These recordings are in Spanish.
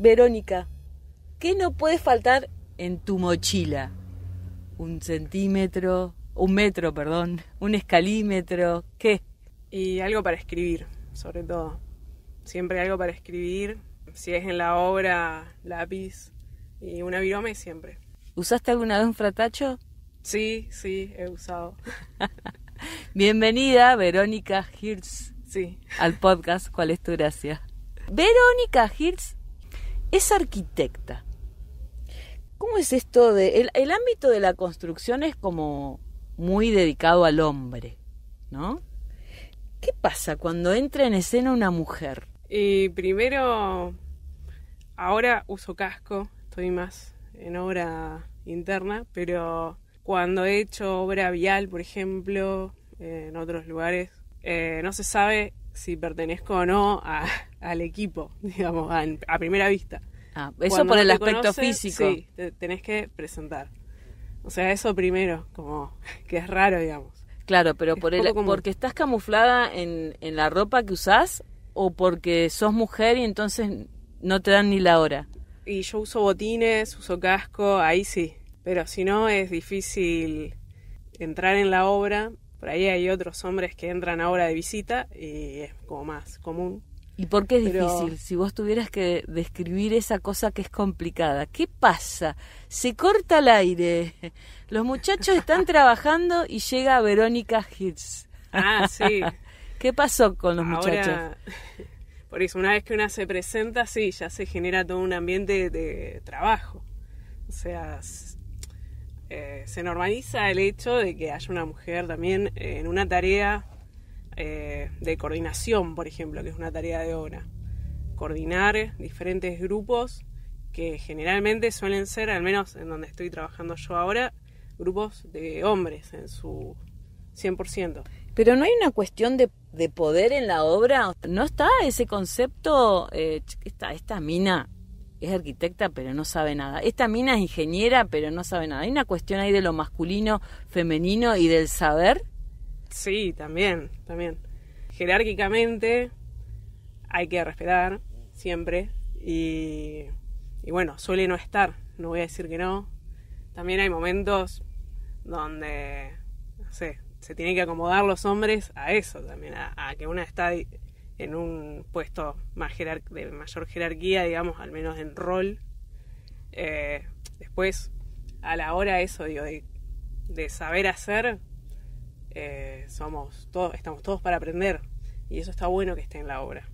Verónica, ¿qué no puede faltar en tu mochila? Un centímetro, un metro, perdón, un escalímetro, ¿qué? Y algo para escribir, sobre todo. Siempre algo para escribir. Si es en la obra, lápiz y una virome siempre. ¿Usaste alguna vez un fratacho? Sí, sí, he usado. Bienvenida, Verónica hills Sí. Al podcast, ¿cuál es tu gracia? Verónica Hirsch es arquitecta. ¿Cómo es esto de... El, ámbito de la construcción es como muy dedicado al hombre, ¿no? ¿Qué pasa cuando entra en escena una mujer? Y primero, ahora uso casco, estoy más en obra interna, pero cuando he hecho obra vial, por ejemplo, en otros lugares, eh, no se sabe si pertenezco o no a, al equipo, digamos, a, primera vista. Ah, eso por el aspecto físico. Sí, tenés que presentar. O sea, eso primero, como que es raro, digamos. Claro, pero por el, porque estás camuflada en, la ropa que usás o porque sos mujer y entonces no te dan ni la hora. Y yo uso botines, uso casco, ahí sí. Pero si no, es difícil entrar en la obra. Por ahí hay otros hombres que entran ahora de visita y es como más común. ¿Y por qué es difícil? Si vos tuvieras que describir esa cosa que es complicada, ¿qué pasa? Se corta el aire. Los muchachos están trabajando y llega Verónica Hills. Ah, sí. ¿Qué pasó con los muchachos? Por eso, una vez que una se presenta, sí, ya se genera todo un ambiente de trabajo. O sea, eh, se normaliza el hecho de que haya una mujer también en una tarea eh, de coordinación, por ejemplo, que es una tarea de obra. Coordinar diferentes grupos que generalmente suelen ser, al menos en donde estoy trabajando yo ahora, grupos de hombres en su 100%. Pero no hay una cuestión de, poder en la obra, no está ese concepto, eh, esta mina es arquitecta pero no sabe nada, esta mina es ingeniera pero no sabe nada, hay una cuestión ahí de lo masculino, femenino y del saber. Sí, también, también. Jerárquicamente hay que respetar siempre y, bueno, suele no estar, no voy a decir que no. También hay momentos donde, no sé, se tienen que acomodar los hombres a eso también, a, que una está en un puesto más de mayor jerarquía, digamos, al menos en rol. Eh, después, a la hora eso, de saber hacer, eh, somos todos, estamos todos para aprender y eso está bueno que esté en la obra.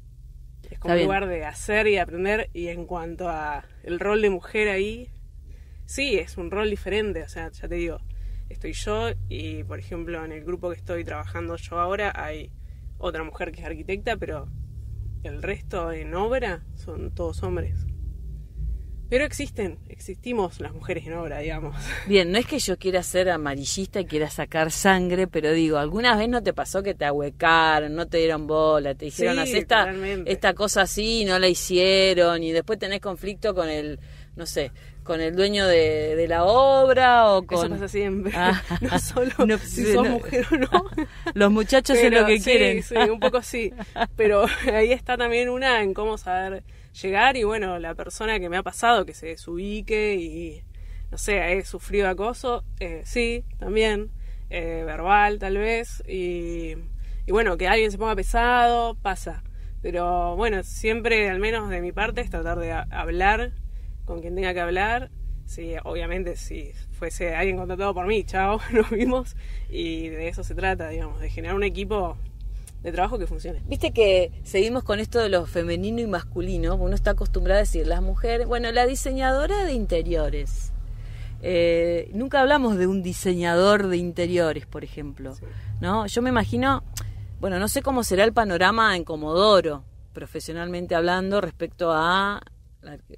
Es como un lugar de hacer y aprender y en cuanto a el rol de mujer ahí, sí, es un rol diferente, o sea, ya te digo, estoy yo y por ejemplo en el grupo que estoy trabajando yo ahora hay otra mujer que es arquitecta, pero el resto en obra son todos hombres. Pero existen, existimos las mujeres en obra, digamos. Bien, no es que yo quiera ser amarillista y quiera sacar sangre, pero digo, ¿alguna vez no te pasó que te ahuecaron, no te dieron bola, te dijeron, esta, cosa así, no la hicieron, y después tenés conflicto con el, no sé, con el dueño de, la obra o con... Eso pasa siempre, ah. no solo si sos mujer o no. Los muchachos lo que quieren. Sí, un poco sí, pero ahí está también una en cómo saber llegar y bueno, la persona que me ha pasado que se desubique y no sé, he sufrido acoso, eh, sí, también, eh, verbal tal vez, y, bueno, que alguien se ponga pesado, pasa. Pero bueno, siempre, al menos de mi parte, es tratar de hablar con quien tenga que hablar. si obviamente, si fuese alguien contratado por mí, chao, nos vimos. Y de eso se trata, digamos, de generar un equipo de trabajo que funcione. Viste que seguimos con esto de lo femenino y masculino, uno está acostumbrado a decir las mujeres, bueno, la diseñadora de interiores. Eh, nunca hablamos de un diseñador de interiores, por ejemplo, ¿no? Yo me imagino, bueno, no sé cómo será el panorama en Comodoro, profesionalmente hablando, respecto a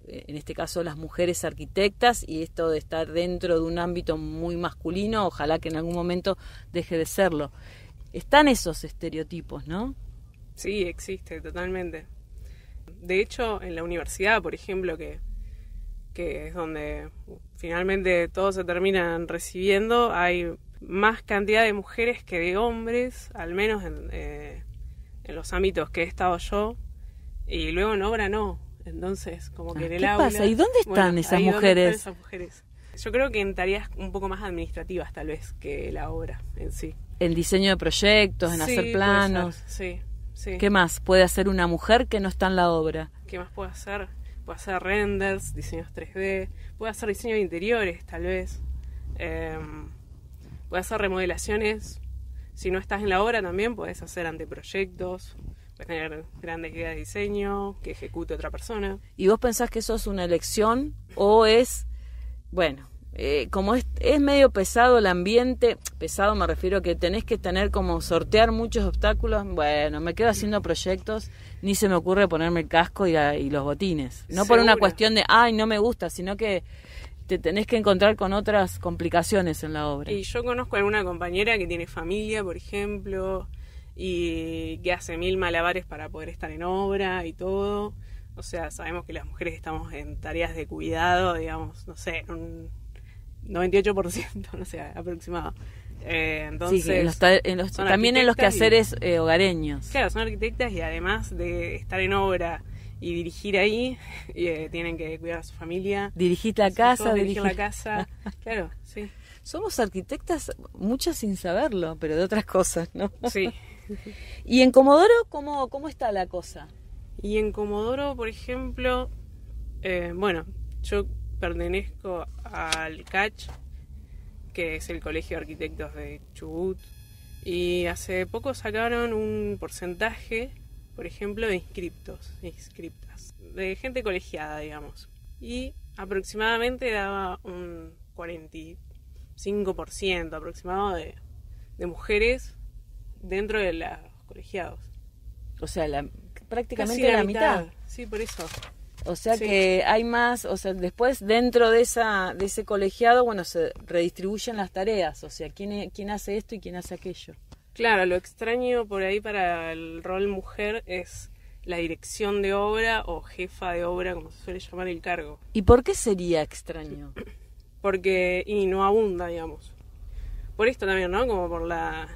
en este caso las mujeres arquitectas y esto de estar dentro de un ámbito muy masculino, ojalá que en algún momento deje de serlo están esos estereotipos, ¿no? Sí, existe, totalmente. De hecho, en la universidad, por ejemplo, que, que es donde finalmente todos se terminan recibiendo, hay más cantidad de mujeres que de hombres, al menos en, eh, los ámbitos que he estado yo, y luego en obra no. Entonces, como que ah, en el ¿qué Pasa? ¿Y dónde están, esas mujeres? Están esas mujeres? Yo creo que en tareas un poco más administrativas, tal vez, que la obra en sí en diseño de proyectos, en hacer planos. Sí, sí. ¿Qué más puede hacer una mujer que no está en la obra? ¿Qué más puede hacer? Puede hacer renders, diseños 3D, puede hacer diseño de interiores tal vez, em, puede hacer remodelaciones. Si no estás en la obra también puedes hacer anteproyectos, puedes tener grandes ideas de diseño que ejecute otra persona. ¿Y vos pensás que eso es una elección o es, bueno, eh, como es, es, medio pesado el ambiente, pesado me refiero a que tenés que tener como sortear muchos obstáculos, bueno, me quedo haciendo proyectos, ni se me ocurre ponerme el casco y, los botines. No por una cuestión de, ay, no me gusta, sino que te tenés que encontrar con otras complicaciones en la obra. Y yo conozco a alguna compañera que tiene familia, por ejemplo, y que hace mil malabares para poder estar en obra y todo. O sea, sabemos que las mujeres estamos en tareas de cuidado, digamos, no sé, un 98%, no sé, aproximado. entonces, eh, sí, en los también en los quehaceres eh, hogareños. Claro, son arquitectas y además de estar en obra y dirigir ahí, eh, tienen que cuidar a su familia. Dirigir la casa. Dirigir la casa, claro, sí. Somos arquitectas, muchas sin saberlo, pero de otras cosas, ¿no? Sí. ¿Y en Comodoro cómo, cómo está la cosa? Y en Comodoro, por ejemplo, bueno, yo pertenezco al CACH, que es el Colegio de Arquitectos de Chubut, y hace poco sacaron un porcentaje, por ejemplo, de inscriptos, inscriptas, de gente colegiada, digamos. Y aproximadamente daba un 45% aproximado de, mujeres dentro de los colegiados. O sea, la, prácticamente la, mitad. Sí, por eso. O sea que hay más, o sea, después dentro de, esa, de ese colegiado, bueno, se redistribuyen las tareas, o sea, quién, quién hace esto y quién hace aquello. Claro, lo extraño por ahí para el rol mujer es la dirección de obra o jefa de obra, como se suele llamar el cargo. ¿Y por qué sería extraño? Porque, y no abunda, digamos. Por esto también, ¿no? Como por la...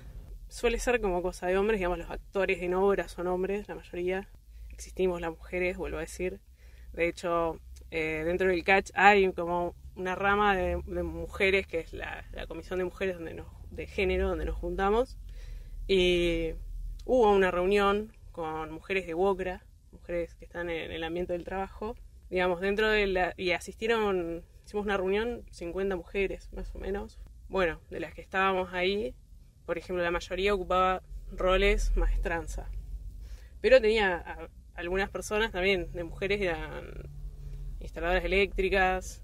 Suele ser como cosa de hombres, digamos, los actores en obra son hombres, la mayoría. Existimos las mujeres, vuelvo a decir. De hecho, eh, dentro del catch hay como una rama de, mujeres, que es la, Comisión de Mujeres de Género, donde nos juntamos. Y hubo una reunión con mujeres de WOCRA, mujeres que están en el ambiente del trabajo, digamos, dentro de la... y asistieron, hicimos una reunión, 50 mujeres más o menos. Bueno, de las que estábamos ahí, por ejemplo, la mayoría ocupaba roles maestranza, pero tenía algunas personas también, de mujeres, eran instaladoras eléctricas,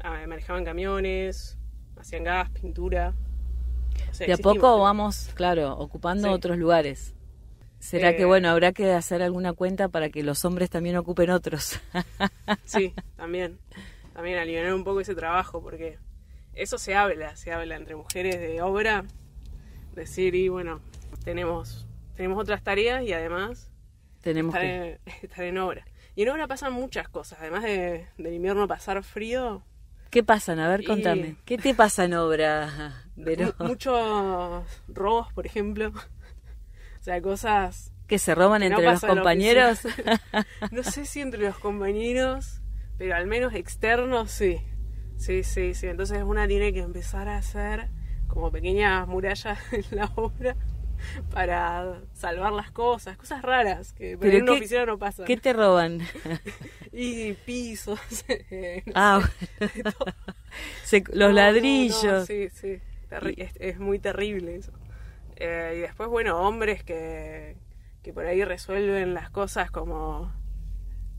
ah, manejaban camiones, hacían gas, pintura. y de a poco vamos, claro, ocupando otros lugares. ¿Será que, eh, bueno, habrá que hacer alguna cuenta para que los hombres también ocupen otros? sí, también. También aliviar un poco ese trabajo, porque eso se habla, se habla entre mujeres de obra. Decir, y bueno, tenemos, tenemos otras tareas y además tenemos estar, que... en, estar en obra. Y en obra pasan muchas cosas, además de, del invierno pasar frío. ¿Qué pasan? A ver, contame. ¿Qué te pasa en obra, Muchos robos, por ejemplo. O sea, cosas... ¿Que se roban entre los compañeros? no sé si entre los compañeros, pero al menos externos sí. Sí, sí, sí. Entonces una tiene que empezar a hacer como pequeñas murallas en la obra para salvar las cosas, cosas raras que pero en una no pasan. ¿Qué te roban? y pisos. ah, los ladrillos. sí, sí. es, muy terrible eso. Eh, y después, bueno, hombres que, por ahí resuelven las cosas como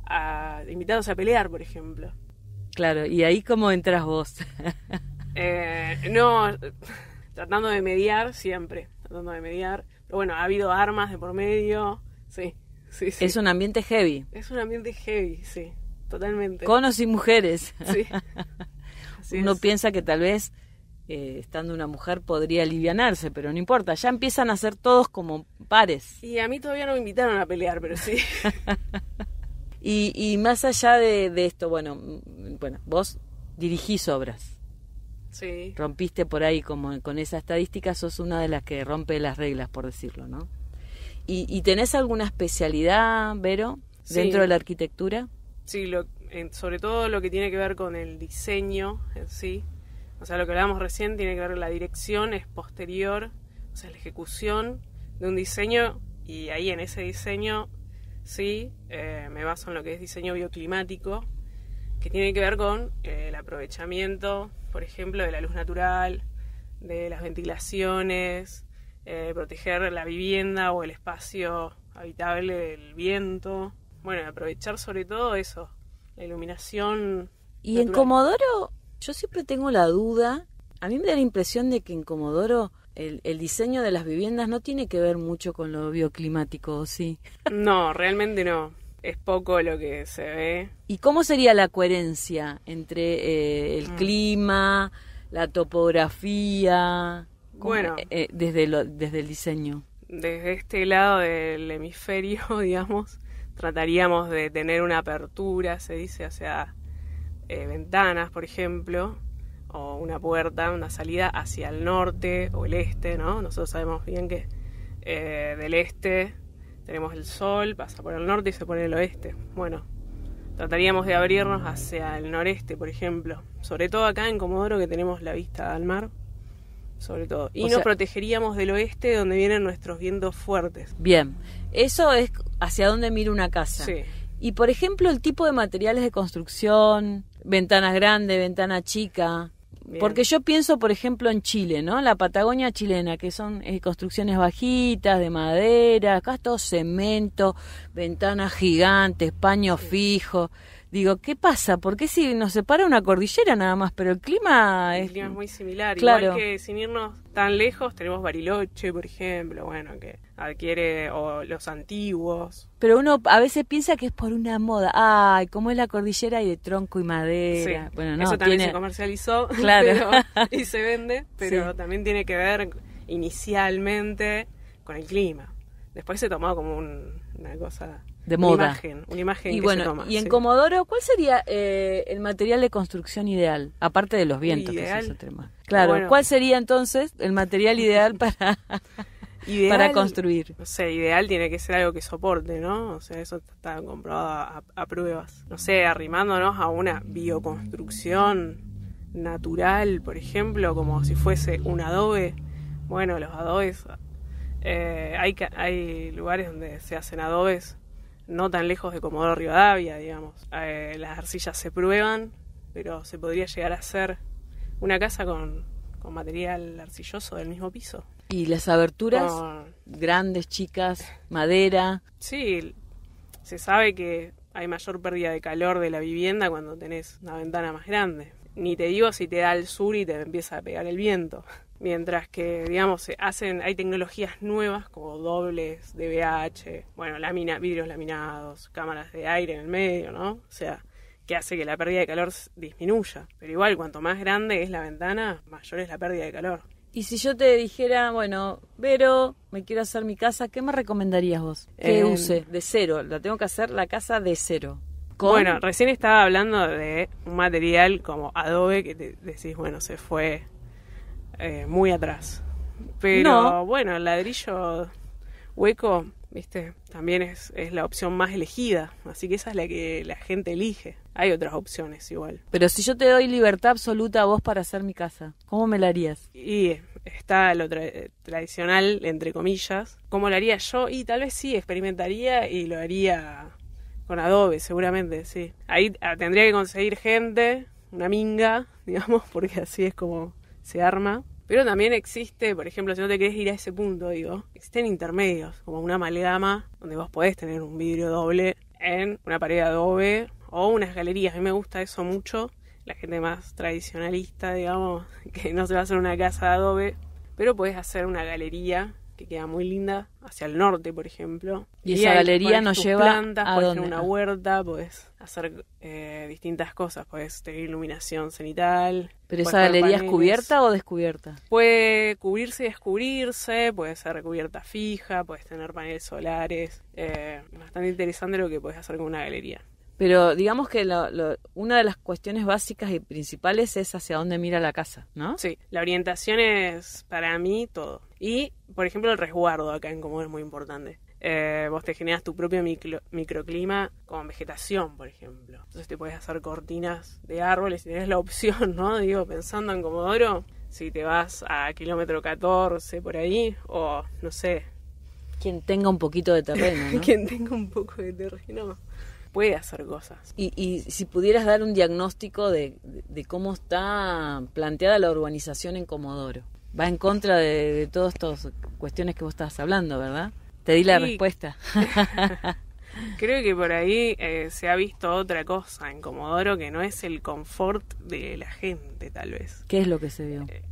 a, invitados a pelear, por ejemplo. Claro, ¿y ahí cómo entras vos? Eh, no, tratando de mediar siempre de mediar. Pero bueno, ha habido armas de por medio. Sí, sí, sí. Es un ambiente heavy. Es un ambiente heavy, sí, totalmente. conos y mujeres. Sí. Uno piensa que tal vez eh, estando una mujer podría alivianarse, pero no importa, ya empiezan a ser todos como pares. Y a mí todavía no me invitaron a pelear, pero sí. y, y, más allá de, de, esto, bueno, bueno, vos dirigís obras. Sí. Rompiste por ahí como con esa estadística, sos una de las que rompe las reglas, por decirlo, ¿no? ¿Y, tenés alguna especialidad, Vero, dentro de la arquitectura? Sí, sobre todo lo que tiene que ver con el diseño en sí. O sea, lo que hablábamos recién tiene que ver con la dirección, es posterior, o sea, la ejecución de un diseño y ahí en ese diseño, sí, eh, me baso en lo que es diseño bioclimático, que tiene que ver con eh, el aprovechamiento, por ejemplo, de la luz natural, de las ventilaciones, eh, proteger la vivienda o el espacio habitable del viento. Bueno, aprovechar sobre todo eso, la iluminación. Y en Comodoro, yo siempre tengo la duda, a mí me da la impresión de que en Comodoro el, diseño de las viviendas no tiene que ver mucho con lo bioclimático, ¿sí? No, realmente no es poco lo que se ve. ¿Y cómo sería la coherencia entre eh, el mm. clima, la topografía? Bueno, eh, eh, desde, desde el diseño. Desde este lado del hemisferio, digamos, trataríamos de tener una apertura, se dice, hacia eh, ventanas, por ejemplo, o una puerta, una salida hacia el norte o el este, ¿no? Nosotros sabemos bien que del este tenemos el sol, pasa por el norte y se pone el oeste. Bueno, trataríamos de abrirnos hacia el noreste, por ejemplo. Sobre todo acá en Comodoro que tenemos la vista al mar. Sobre todo. Y nos protegeríamos del oeste donde vienen nuestros vientos fuertes. Bien, eso es hacia dónde mira una casa. Sí. Y por ejemplo, el tipo de materiales de construcción, ventanas grande, ventana chica. Porque yo pienso, por ejemplo, en Chile, ¿no? La Patagonia chilena, que son eh, construcciones bajitas, de madera, acá todo cemento, ventanas gigantes, paños fijos digo, ¿qué pasa? ¿Por qué si nos separa una cordillera nada más? Pero el clima es, el clima es muy similar. Claro. Igual que sin irnos tan lejos, tenemos Bariloche, por ejemplo, bueno, que adquiere o los antiguos. Pero uno a veces piensa que es por una moda. Ay, cómo es la cordillera y de tronco y madera. Eso también se comercializó claro. y se vende, pero también tiene que ver inicialmente con el clima. Después se tomó como un, una cosa de moda. Una imagen, una imagen y bueno, Y en Comodoro, ¿cuál sería eh, el material de construcción ideal? Aparte de los vientos, que Claro, ¿cuál sería entonces el material ideal para, para construir? No sé, ideal tiene que ser algo que soporte, ¿no? O sea, eso está comprobado a, pruebas. No sé, arrimándonos a una bioconstrucción natural, por ejemplo, como si fuese un adobe. Bueno, los adobes eh, hay, hay lugares donde se hacen adobes no tan lejos de Comodoro Rivadavia, digamos. Eh, las arcillas se prueban, pero se podría llegar a hacer una casa con, material arcilloso del mismo piso. ¿Y las aberturas? Grandes, chicas, madera. Sí, se sabe que hay mayor pérdida de calor de la vivienda cuando tenés una ventana más grande. Ni te digo si te da el sur y te empieza a pegar el viento. Mientras que, digamos, se hacen, hay tecnologías nuevas como dobles, DVH, bueno, lámina, vidrios laminados, cámaras de aire en el medio, ¿no? O sea, que hace que la pérdida de calor disminuya. Pero igual, cuanto más grande es la ventana, mayor es la pérdida de calor. Y si yo te dijera, bueno, Vero, me quiero hacer mi casa, ¿qué me recomendarías vos? Que eh, use de cero, la tengo que hacer la casa de cero. Bueno, recién estaba hablando de un material como adobe que te decís, bueno, se fue eh, muy atrás. Pero bueno, el ladrillo hueco, viste, también es, la opción más elegida. Así que esa es la que la gente elige. Hay otras opciones igual. Pero si yo te doy libertad absoluta a vos para hacer mi casa, ¿cómo me la harías? Y está lo tradicional, entre comillas. ¿Cómo lo haría yo? Y tal vez sí, experimentaría y lo haría con adobe, seguramente, sí. Ahí ah, tendría que conseguir gente, una minga, digamos, porque así es como se arma. Pero también existe, por ejemplo, si no te querés ir a ese punto, digo, existen intermedios, como una amalgama, donde vos podés tener un vidrio doble en una pared de adobe o unas galerías. A mí me gusta eso mucho. La gente más tradicionalista, digamos, que no se va a hacer una casa de adobe, pero podés hacer una galería que queda muy linda hacia el norte, por ejemplo. Y, esa galería nos lleva a una huerta, podés hacer eh, distintas cosas, podés tener iluminación cenital, ¿Pero esa galería es cubierta o descubierta? Puede cubrirse y descubrirse, puede ser cubierta fija, puedes tener paneles solares. Eh, bastante interesante lo que puedes hacer con una galería. Pero digamos que una de las cuestiones básicas y principales es hacia dónde mira la casa, ¿no? Sí, la orientación es para mí todo. Y, por ejemplo, el resguardo acá en Comodoro es muy importante. Eh, vos te generas tu propio microclima con vegetación, por ejemplo. Entonces te puedes hacer cortinas de árboles y tenés la opción, ¿no? Digo, pensando en Comodoro, si te vas a kilómetro 14 por ahí, o no sé. Quien tenga un poquito de terreno. ¿no? Quien tenga un poco de terreno puede hacer cosas. Y, si pudieras dar un diagnóstico de, cómo está planteada la urbanización en Comodoro. Va en contra de, de todas estas cuestiones que vos estás hablando, ¿verdad? Te di la respuesta. Creo que por ahí eh, se ha visto otra cosa en Comodoro que no es el confort de la gente, tal vez. ¿Qué es lo que se vio? Eh,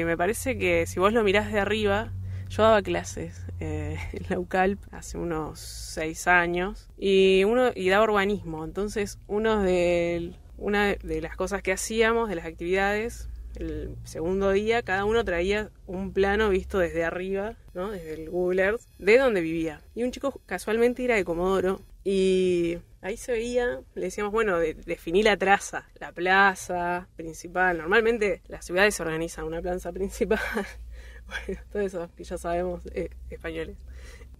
y me parece que si vos lo mirás de arriba, yo daba clases eh, en la UCALP hace unos seis años y uno y daba urbanismo. Entonces, uno de, una de las cosas que hacíamos, de las actividades, el segundo día, cada uno traía un plano visto desde arriba, ¿no? Desde el Google Earth, de donde vivía. Y un chico casualmente era de Comodoro y ahí se veía, le decíamos, bueno, definí la traza, la plaza principal. Normalmente las ciudades se organizan una plaza principal. bueno, todo eso que ya sabemos eh, españoles.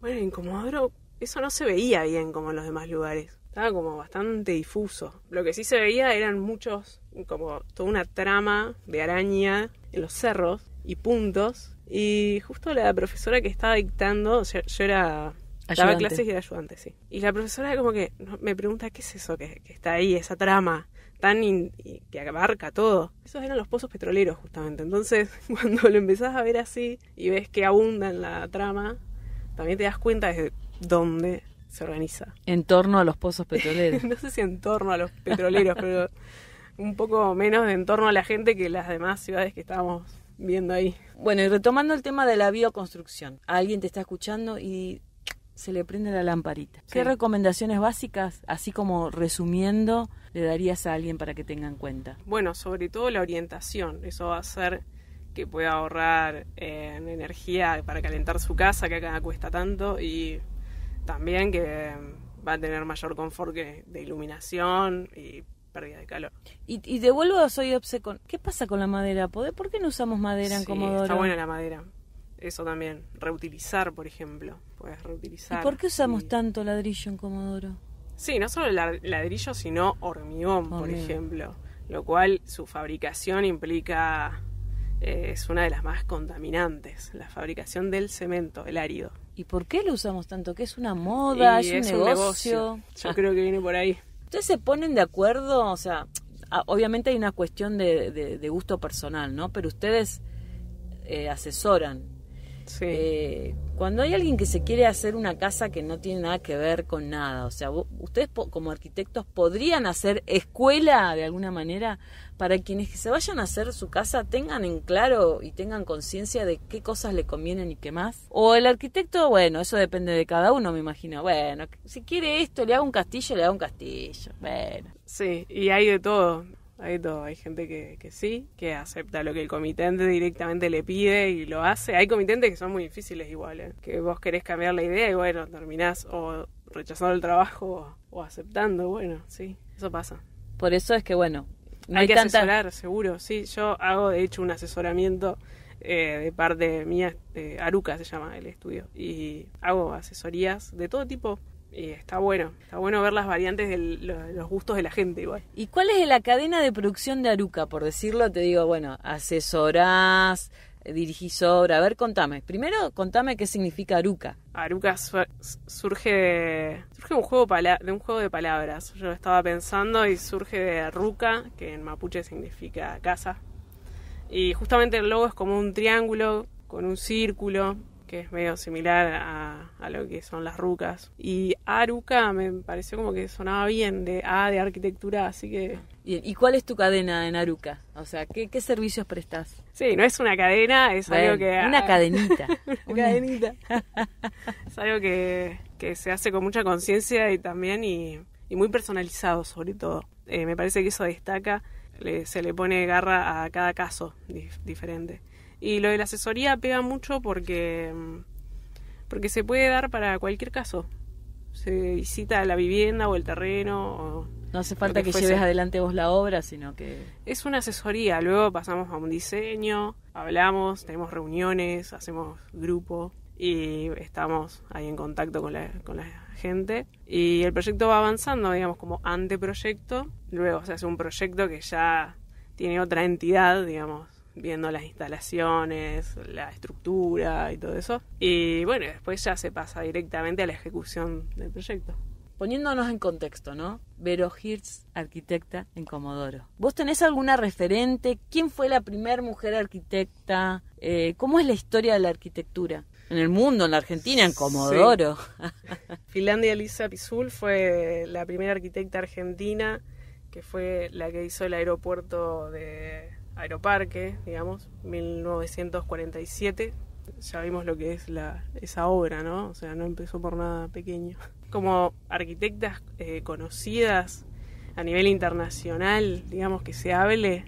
Bueno, en Comodoro eso no se veía bien como en los demás lugares. Estaba como bastante difuso. Lo que sí se veía eran muchos como toda una trama de araña en los cerros y puntos. Y justo la profesora que estaba dictando, yo, era... Ayudante. Daba clases y era ayudante, sí. Y la profesora como que me pregunta, ¿qué es eso que, está ahí, esa trama? tan que abarca todo. Esos eran los pozos petroleros, justamente. Entonces, cuando lo empezás a ver así y ves que abunda en la trama, también te das cuenta de dónde se organiza. En torno a los pozos petroleros. no sé si en torno a los petroleros, pero un poco menos de entorno a la gente que las demás ciudades que estamos viendo ahí. Bueno, y retomando el tema de la bioconstrucción, alguien te está escuchando y se le prende la lamparita. ¿Qué recomendaciones básicas, así como resumiendo, le darías a alguien para que tenga en cuenta? Bueno, sobre todo la orientación, eso va a hacer que pueda ahorrar eh, energía para calentar su casa, que acá cuesta tanto, y también que va a tener mayor confort de iluminación y pérdida de calor. Y, y de soy obse con... ¿Qué pasa con la madera? ¿Por qué no usamos madera en Comodoro? está buena la madera. Eso también. Reutilizar, por ejemplo. Puedes reutilizar. ¿Y por qué usamos tanto ladrillo en Comodoro? Sí, no solo ladrillo, sino hormigón, por ejemplo. Lo cual su fabricación implica... Eh, es una de las más contaminantes, la fabricación del cemento, el árido. ¿Y por qué lo usamos tanto? ¿Que es una moda? ¿Es, un negocio? Yo creo que viene por ahí. ¿Ustedes se ponen de acuerdo? O sea, obviamente hay una cuestión de, gusto personal, ¿no? Pero ustedes eh, asesoran Sí. Eh, cuando hay alguien que se quiere hacer una casa que no tiene nada que ver con nada, o sea, ustedes como arquitectos podrían hacer escuela de alguna manera para quienes que se vayan a hacer su casa tengan en claro y tengan conciencia de qué cosas le convienen y qué más. O el arquitecto, bueno, eso depende de cada uno, me imagino. Bueno, si quiere esto, le hago un castillo, le hago un castillo. Bueno. Sí, y hay de todo hay todo. Hay gente que, sí, que acepta lo que el comitente directamente le pide y lo hace. Hay comitentes que son muy difíciles igual, ¿eh? que vos querés cambiar la idea y bueno, terminás o rechazando el trabajo o, aceptando. Bueno, sí, eso pasa. Por eso es que bueno, hay, que asesorar, seguro. Sí, yo hago de hecho un asesoramiento eh, de parte mía, eh, Aruca se llama el estudio, y hago asesorías de todo tipo, y está bueno, está bueno ver las variantes de los gustos de la gente igual. ¿Y cuál es la cadena de producción de Aruca, por decirlo? Te digo, bueno, asesorás, dirigís A ver, contame. Primero, contame qué significa Aruca. Aruca surge surge un juego de un juego de palabras. Yo estaba pensando y surge de Aruca, que en mapuche significa casa. Y justamente el logo es como un triángulo con un círculo que es medio similar a, lo que son las rucas. Y Aruca me pareció como que sonaba bien, de A, de arquitectura, así que... ¿Y cuál es tu cadena en Aruca? O sea, ¿qué, servicios prestas Sí, no es una cadena, es algo que... Una cadenita. una, cadenita. es algo que, se hace con mucha conciencia y también y, muy personalizado sobre todo. Eh, me parece que eso destaca, se le pone garra a cada caso diferente. Y lo de la asesoría pega mucho porque, porque se puede dar para cualquier caso. Se visita la vivienda o el terreno. no hace falta que, lleves adelante vos la obra, sino que... Es una asesoría, luego pasamos a un diseño, hablamos, tenemos reuniones, hacemos grupo y estamos ahí en contacto con la, con la gente. Y el proyecto va avanzando, digamos, como anteproyecto. Luego se hace un proyecto que ya tiene otra entidad, digamos, viendo las instalaciones, la estructura y todo eso. Y bueno, después ya se pasa directamente a la ejecución del proyecto. Poniéndonos en contexto, ¿no? Vero Hirsch, arquitecta en Comodoro. ¿Vos tenés alguna referente? ¿Quién fue la primera mujer arquitecta? Eh, ¿Cómo es la historia de la arquitectura? En el mundo, en la Argentina, en Comodoro. Finlandia Elisa Pizul fue la primera arquitecta argentina que fue la que hizo el aeropuerto de Aeroparque, digamos, 1947. Ya vimos lo que es la, esa obra, ¿no? O sea, no empezó por nada pequeño. Como arquitectas eh, conocidas a nivel internacional, digamos, que se hable,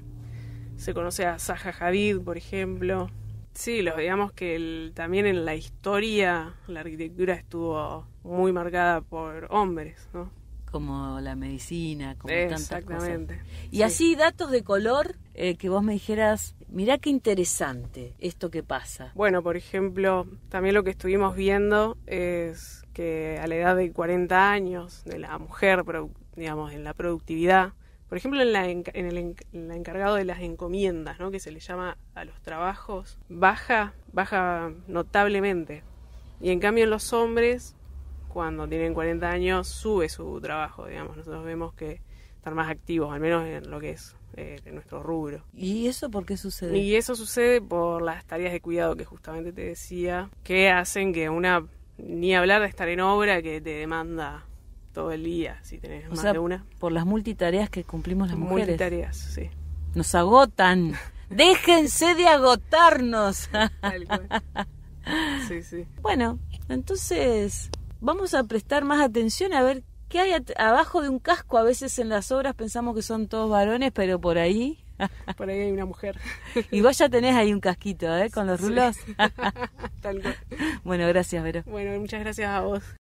se conoce a Zaha Hadid, por ejemplo. Sí, digamos que también en la historia la arquitectura estuvo muy marcada por hombres, ¿no? como la medicina, como tantas cosas. Y así datos de color eh, que vos me dijeras, mirá qué interesante esto que pasa. Bueno, por ejemplo, también lo que estuvimos viendo es que a la edad de 40 años de la mujer, digamos, en la productividad, por ejemplo, en, la, en, el, encargado de las encomiendas, ¿no? que se le llama a los trabajos, baja, baja notablemente. Y en cambio en los hombres cuando tienen 40 años sube su trabajo, digamos. Nosotros vemos que están más activos, al menos en lo que es eh, nuestro rubro. ¿Y eso por qué sucede? Y eso sucede por las tareas de cuidado que justamente te decía, que hacen que una, ni hablar de estar en obra, que te demanda todo el día, si tenés más de una. Por las multitareas que cumplimos las mujeres. Multitareas, sí. Nos agotan. Déjense de agotarnos. sí, sí. Bueno, entonces vamos a prestar más atención a ver qué hay abajo de un casco. A veces en las obras pensamos que son todos varones, pero por ahí... Por ahí hay una mujer. Y vos ya tenés ahí un casquito, ¿eh? Con los rulos. Bueno, gracias, Vero. Bueno, muchas gracias a vos.